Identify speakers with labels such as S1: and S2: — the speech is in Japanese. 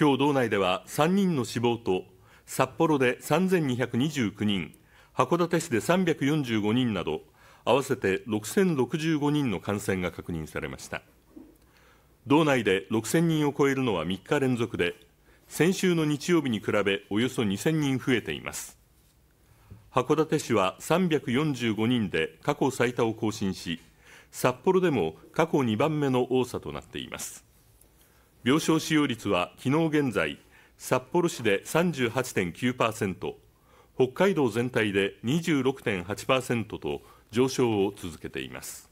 S1: 今日道内では3人の死亡と、札幌で3229人、函館市で345人など、合わせて6065人の感染が確認されました。道内で6000人を超えるのは3日連続で、先週の日曜日に比べおよそ2000人増えています。函館市は345人で過去最多を更新し、札幌でも過去2番目の多さとなっています。病床使用率は昨日現在札幌市で38.9%北海道全体で26.8%と上昇を続けています